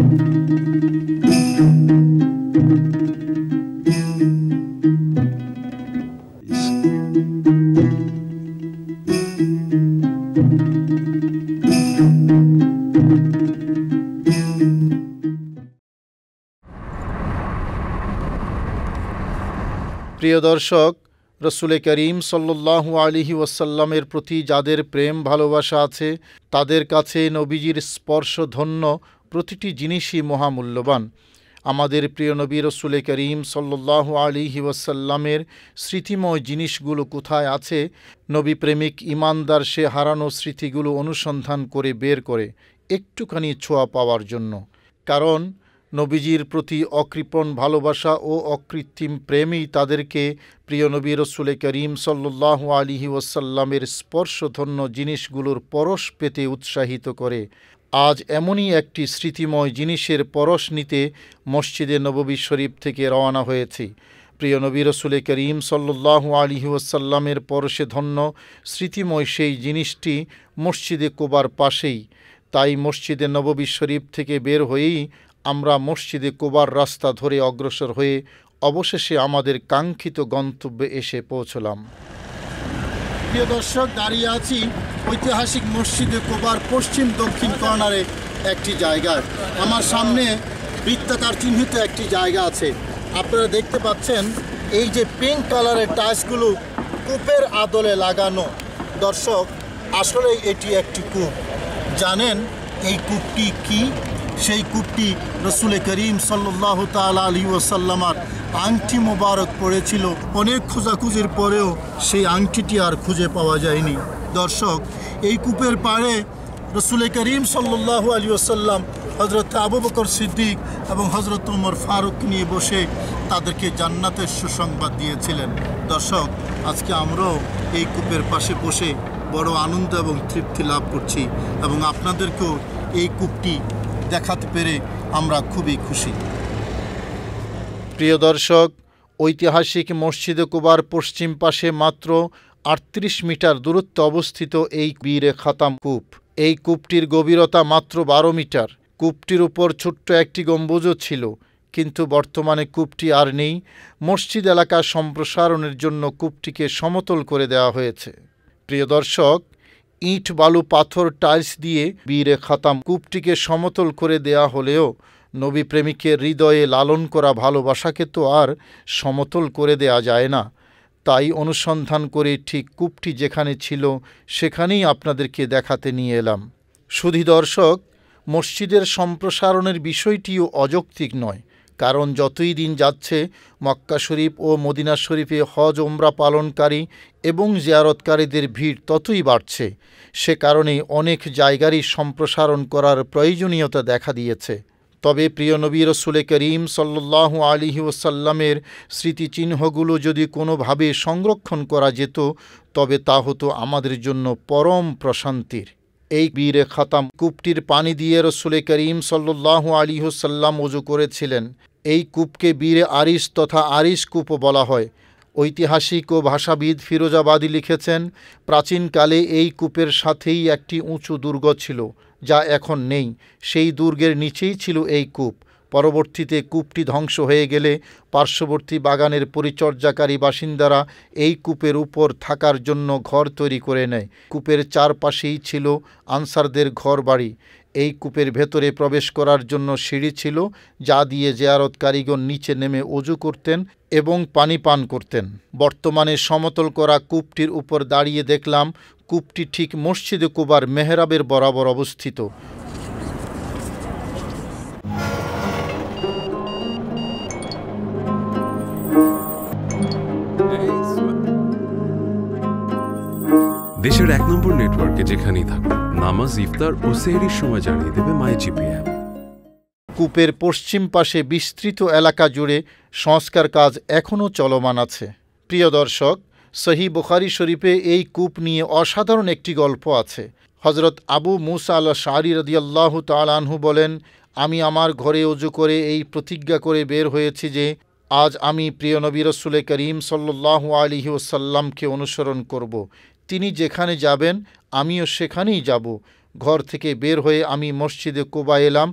প্রিয় দর্শক রসুলে করিম সল্লাহ আলিহি ওয়াসাল্লামের প্রতি যাদের প্রেম ভালোবাসা আছে তাদের কাছে নবীজির স্পর্শ ধন্য প্রতিটি জিনিসই মহামূল্যবান আমাদের প্রিয় নবী রসুল করিম সাল্লাহ আলিহি ওয়াসাল্লামের স্মৃতিময় জিনিসগুলো কোথায় আছে নবী প্রেমিক ইমানদার সে হারানো স্মৃতিগুলো অনুসন্ধান করে বের করে একটুখানি ছোঁয়া পাওয়ার জন্য কারণ নবীজির প্রতি অকৃপণ ভালোবাসা ও অকৃত্রিম প্রেমই তাদেরকে প্রিয় নবী রসুল করিম সাল্লাহ আলিহি ওয়াসাল্লামের স্পর্শধন্য জিনিসগুলোর পরশ পেতে উৎসাহিত করে আজ এমনই একটি স্মৃতিময় জিনিসের পরশ নিতে মসজিদে নববী শরীফ থেকে রওনা হয়েছি প্রিয় নবী রসুল করিম সাল্লাহ আলী ওয়াসাল্লামের পরশে ধন্য স্মৃতিময় সেই জিনিসটি মসজিদে কোবার পাশেই তাই মসজিদে নববী শরীফ থেকে বের হয়েই আমরা মসজিদে কোবার রাস্তা ধরে অগ্রসর হয়ে অবশেষে আমাদের কাঙ্ক্ষিত গন্তব্যে এসে পৌঁছলাম প্রিয় দর্শক দাঁড়িয়ে আছি ঐতিহাসিক মসজিদে কোবার পশ্চিম দক্ষিণ কর্নারে একটি জায়গা আমার সামনে বৃত্তাকার চিহ্নিত একটি জায়গা আছে আপনারা দেখতে পাচ্ছেন এই যে পিঙ্ক কালারের টাইলসগুলো কূপের আদলে লাগানো দর্শক আসলে এটি একটি কূপ জানেন এই কূপটি কি সেই কূপটি রসুল করিম সাল্লাহ তালা আলী ওসাল্লামার আংটি মোবারক পড়েছিল অনেক খোঁজাখুঁজির পরেও সেই আংটিটি আর খুঁজে পাওয়া যায়নি দর্শক এই কূপের পাড়ে রসুল করিম সাল্লাহ আলী আসাল্লাম হজরত আবু বকর সিদ্দিক এবং হজরত উমর ফারুক নিয়ে বসে তাদেরকে জান্নাতের সুসংবাদ দিয়েছিলেন দর্শক আজকে আমরাও এই কূপের পাশে বসে বড় আনন্দ এবং তৃপ্তি লাভ করছি এবং আপনাদেরকেও এই কূপটি দেখাতে পেরে আমরা খুবই খুশি প্রিয় দর্শক ঐতিহাসিক মসজিদে কুবার পশ্চিম পাশে মাত্র আটত্রিশ মিটার দূরত্বে অবস্থিত এই বীরে খাতাম কূপ এই কূপটির গভীরতা মাত্র বারো মিটার কূপটির উপর ছোট্ট একটি গম্বুজও ছিল কিন্তু বর্তমানে কূপটি আর নেই মসজিদ এলাকা সম্প্রসারণের জন্য কূপটিকে সমতল করে দেওয়া হয়েছে প্রিয় দর্শক ইট বালু পাথর টাইলস দিয়ে বীরে খাতাম কূপটিকে সমতল করে দেয়া হলেও নবী প্রেমিকের হৃদয়ে লালন করা ভালোবাসাকে তো আর সমতল করে দেয়া যায় না তাই অনুসন্ধান করে ঠিক কূপটি যেখানে ছিল সেখানেই আপনাদেরকে দেখাতে নিয়ে এলাম শুধু দর্শক মসজিদের সম্প্রসারণের বিষয়টিও অযৌক্তিক নয় কারণ যতই দিন যাচ্ছে মক্কা শরীফ ও মদিনা শরীফে হজ ওমরা পালনকারী এবং জিয়ারতকারীদের ভিড় ততই বাড়ছে সে কারণে অনেক জায়গারই সম্প্রসারণ করার প্রয়োজনীয়তা দেখা দিয়েছে তবে প্রিয় নবী রসুলে করিম সাল্লাহ আলী ওসাল্লামের স্মৃতিচিহ্নগুলো যদি কোনোভাবে সংরক্ষণ করা যেত তবে তা হতো আমাদের জন্য পরম প্রশান্তির এই বীরে খাতাম কূপটির পানি দিয়ে রসুলে করিম সাল্লাহ আলিহসাল্লাম উজু করেছিলেন এই কূপকে বীরে আরিস তথা আরিস কূপ বলা হয় ঐতিহাসিক ও ভাষাবিদ ফিরোজাবাদী লিখেছেন প্রাচীনকালে এই কূপের সাথেই একটি উঁচু দুর্গ ছিল যা এখন নেই সেই দুর্গের নিচেই ছিল এই কূপ পরবর্তীতে কূপটি ধ্বংস হয়ে গেলে পার্শ্ববর্তী বাগানের পরিচর্যাকারী বাসিন্দারা এই কূপের উপর থাকার জন্য ঘর তৈরি করে নেয় কূপের চারপাশেই ছিল আনসারদের ঘর বাড়ি এই কূপের ভেতরে প্রবেশ করার জন্য সিঁড়ি ছিল যা দিয়ে জেয়ারত কারিগর নিচে নেমে অজু করতেন এবং পানি পান করতেন বর্তমানে সমতল করা কূপটির উপর দাঁড়িয়ে দেখলাম কূপটি ঠিক মসজিদে কুবার মেহরাবের বরাবর অবস্থিত দেশের এক নম্বর নেটওয়ার্কে যেখানেই থাকুন নামাজ ইফতার ও সেহরির সময় জানিয়ে দেবে মাই জিপি অ্যাপ কূপের পশ্চিম পাশে বিস্তৃত এলাকা জুড়ে সংস্কার কাজ এখনও চলমান আছে প্রিয় দর্শক সহি বুখারি শরীফে এই কূপ নিয়ে অসাধারণ একটি গল্প আছে হজরত আবু মুসা আল্লাহ শাহরি রদিয়াল্লাহ তালানহু বলেন আমি আমার ঘরে অজু করে এই প্রতিজ্ঞা করে বের হয়েছি যে আজ আমি প্রিয় নবী রসুল করিম সাল্লাহ আলিহ সাল্লামকে অনুসরণ করব তিনি যেখানে যাবেন আমিও সেখানেই যাব ঘর থেকে বের হয়ে আমি মসজিদে কোবা এলাম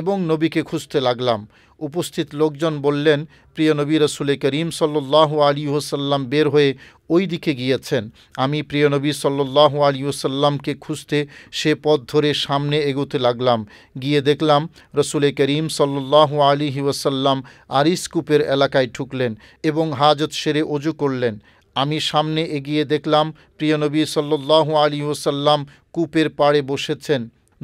এবং নবীকে খুঁজতে লাগলাম উপস্থিত লোকজন বললেন প্রিয় নবী রসুলে করিম সল্ল্লাহ আলী ওসাল্লাম বের হয়ে ওই দিকে গিয়েছেন আমি প্রিয় নবী সল্ল্লাহ আলী ওসাল্লামকে খুঁজতে সে পথ ধরে সামনে এগোতে লাগলাম গিয়ে দেখলাম রসুলে করিম সল্ল্লাহ আলী ওসাল্লাম আরিসকুপের এলাকায় ঠুকলেন এবং হাজত সেরে অজু করলেন আমি সামনে এগিয়ে দেখলাম প্রিয়নবী সাল্লু আলী ওসাল্লাম কূপের পাড়ে বসেছেন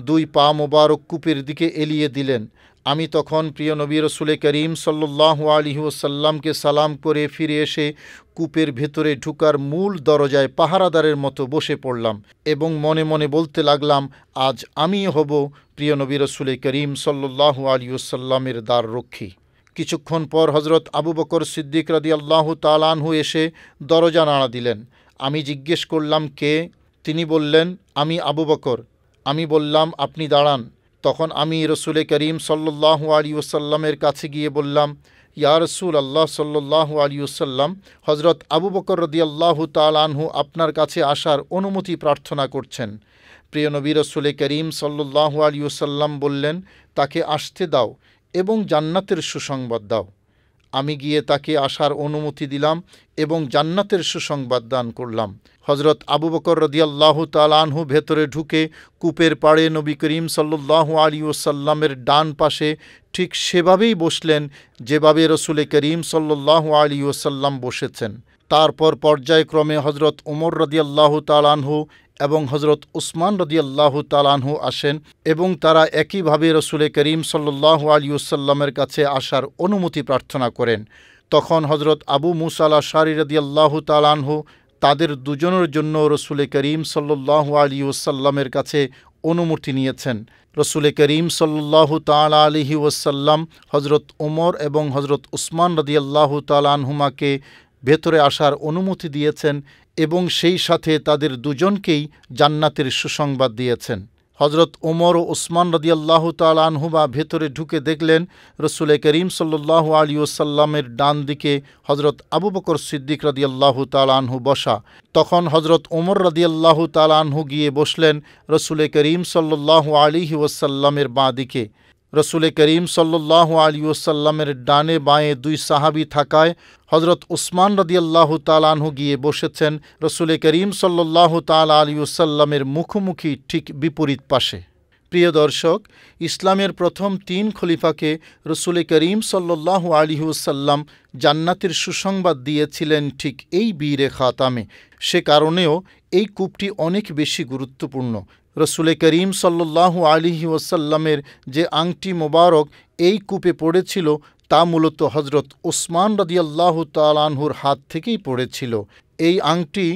দুই পা মোবারক কূপের দিকে এলিয়ে দিলেন আমি তখন প্রিয়নবী রসুলে করিম করিম আলী ওসাল্লামকে সালাম করে ফিরে এসে কূপের ভেতরে ঢুকার মূল দরজায় পাহারাদারের মতো বসে পড়লাম এবং মনে মনে বলতে লাগলাম আজ আমি হব প্রিয়নবী রসুলে রসুল করিম সাল্লাহ আলিউসাল্লামের দ্বার রক্ষী কিছুক্ষণ পর হজরত আবু বকর সিদ্দিক রদিয়াল্লাহু আল্লাহ তালানহু এসে দরজা নাড়া দিলেন আমি জিজ্ঞেস করলাম কে তিনি বললেন আমি আবু বকর আমি বললাম আপনি দাঁড়ান তখন আমি রসুলে করিম সাল্লাহ আলী ওসাল্লামের কাছে গিয়ে বললাম ইয়া রসুল আল্লাহ সাল্লাহ আলী ওসাল্লাম হজরত আবু বকর রদিয়াল্লাহু তালানহু আপনার কাছে আসার অনুমতি প্রার্থনা করছেন প্রিয় নবী রসুলে করিম সাল্লাহ আলী ওসাল্লাম বললেন তাকে আসতে দাও এবং জান্নাতের সুসংবাদ দাও আমি গিয়ে তাকে আসার অনুমতি দিলাম এবং জান্নাতের সুসংবাদ দান করলাম হজরত আবু বকর রদিয়াল্লাহ তালানহু ভেতরে ঢুকে কূপের পাড়ে নবী করিম সাল্লু আলী ওসাল্লামের ডান পাশে ঠিক সেভাবেই বসলেন যেভাবে রসুলে করিম সাল্লু আলী ওসাল্লাম বসেছেন তারপর পর্যায়ক্রমে হজরত ওমর রদিয়াল্লাহ তালানহু এবং হজরত উসমান রদিয়াল্লাহ তালানহু আসেন এবং তারা একইভাবে রসুলে করিম সাল্লাহ আলিউসাল্লামের কাছে আসার অনুমতি প্রার্থনা করেন তখন হজরত আবু মুসালা শারি রদিয়াল্লাহ তালানহু তাদের দুজনের জন্য রসুলে করিম সাল্লাহ আলিউসাল্লামের কাছে অনুমতি নিয়েছেন রসুলে করিম সাল্লাহ তালা আলহি ওসাল্লাম হজরত উমর এবং হজরত উসমান রদিয়াল্লাহ তালানহুমাকে ভেতরে আসার অনুমতি দিয়েছেন এবং সেই সাথে তাদের দুজনকেই জান্নাতের সুসংবাদ দিয়েছেন হজরত ওমর ও ওসমান রদিয়াল্লাহ তালানহুমা ভেতরে ঢুকে দেখলেন রসুল করিম সাল্লাহ আলী ওসাল্লামের ডান দিকে হজরত আবু বকর সিদ্দিক রদিয়াল্লাহ তালানহু বসা তখন হজরত ওমর রদিয়াল্লাহ তালানহু গিয়ে বসলেন রসুল করিম সাল্লাহ আলী ওসাল্লামের বাঁ দিকে রসুল করিম সাল্লাহ আলী ওসাল্লামের ডানে বাঁয়ে দুই সাহাবি থাকায় হজরত উসমান রদিয়াল্লাহ তালানহু গিয়ে বসেছেন রসুল করিম সাল্লাহ তাল আলী ওসাল্লামের মুখোমুখি ঠিক বিপরীত পাশে প্রিয় দর্শক ইসলামের প্রথম তিন খলিফাকে রসুল করিম আলী আলিহুসাল্লাম জান্নাতের সুসংবাদ দিয়েছিলেন ঠিক এই বীরে খাতামে সে কারণেও এই কূপটি অনেক বেশি গুরুত্বপূর্ণ রসুলে করিম সাল্লাহ আলিহি ওসাল্লামের যে আংটি মোবারক এই কূপে পড়েছিল তা মূলত হজরত ওসমান রদিয়াল্লাহ তালানহুর হাত থেকেই পড়েছিল এই আংটি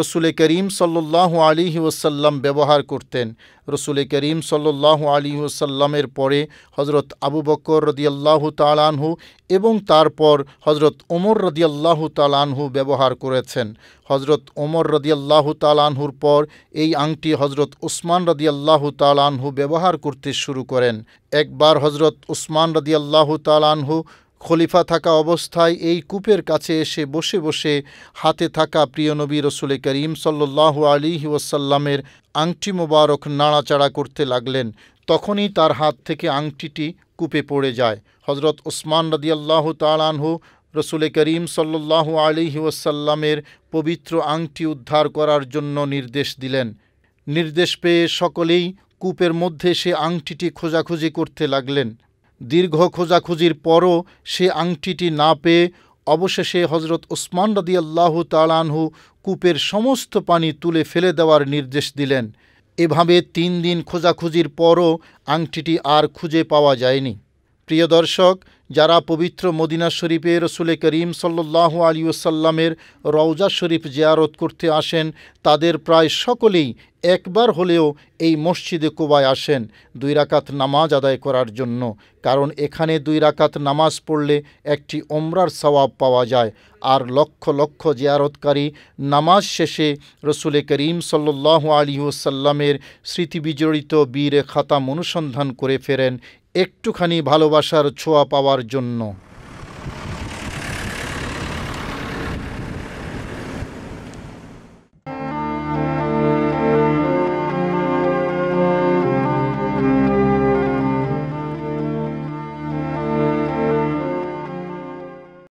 রসুল করিম সাল্লাহ আলী ওসাল্লাম ব্যবহার করতেন রসুল করিম সাল্লাহ আলী ওসাল্লামের পরে হজরত আবু বকর রদিয়াল্লাহু তালানহু এবং তারপর হজরত ওমর রদিয়াল্লাহু তালানহু ব্যবহার করেছেন হজরত ওমর রদিয়াল্লাহু তালানহুর পর এই আংটি হজরত উসমান রদিয়াল্লাহু তালানহু ব্যবহার করতে শুরু করেন একবার হজরত উসমান রদিয়াল্লাহু তালানহু খলিফা থাকা অবস্থায় এই কূপের কাছে এসে বসে বসে হাতে থাকা প্রিয় নবী রসুলে করিম সাল্লাহ আলী ওসাল্লামের আংটি মোবারক নাড়াচাড়া করতে লাগলেন তখনই তার হাত থেকে আংটিটি কূপে পড়ে যায় হজরত ওসমান রদিয়াল্লাহ তালানহু রসুলে করিম সাল্লাহ আলী ওসাল্লামের পবিত্র আংটি উদ্ধার করার জন্য নির্দেশ দিলেন নির্দেশ পেয়ে সকলেই কূপের মধ্যে সে আংটিটি খোঁজাখুঁজি করতে লাগলেন দীর্ঘ খোঁজাখুঁজির পরও সে আংটিটি না পেয়ে অবশেষে হজরত ওসমান রদি আল্লাহ তালানহু কূপের সমস্ত পানি তুলে ফেলে দেওয়ার নির্দেশ দিলেন এভাবে তিন দিন খোঁজাখুঁজির পরও আংটিটি আর খুঁজে পাওয়া যায়নি প্রিয় দর্শক যারা পবিত্র মদিনা শরীফে রসুলে করিম সাল্লাহ আলী ওসাল্লামের রওজা শরীফ জিয়ারত করতে আসেন তাদের প্রায় সকলেই একবার হলেও এই মসজিদে কোবায় আসেন দুই রাকাত নামাজ আদায় করার জন্য কারণ এখানে দুই রাকাত নামাজ পড়লে একটি ওমরার সওয়াব পাওয়া যায় আর লক্ষ লক্ষ জিয়ারতকারী নামাজ শেষে রসুলে করিম সাল্লাহ আলী ওসাল্লামের স্মৃতিবিজড়িত বীরে খাতাম অনুসন্ধান করে ফেরেন একটুখানি ভালোবাসার ছোঁয়া পাওয়ার জন্য